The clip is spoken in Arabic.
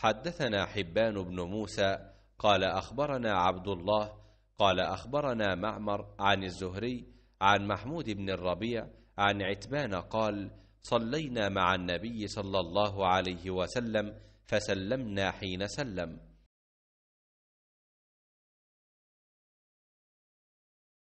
حدثنا حبان بن موسى قال اخبرنا عبد الله قال اخبرنا معمر عن الزهري عن محمود بن الربيع عن عتبان قال صلينا مع النبي صلى الله عليه وسلم فسلمنا حين سلم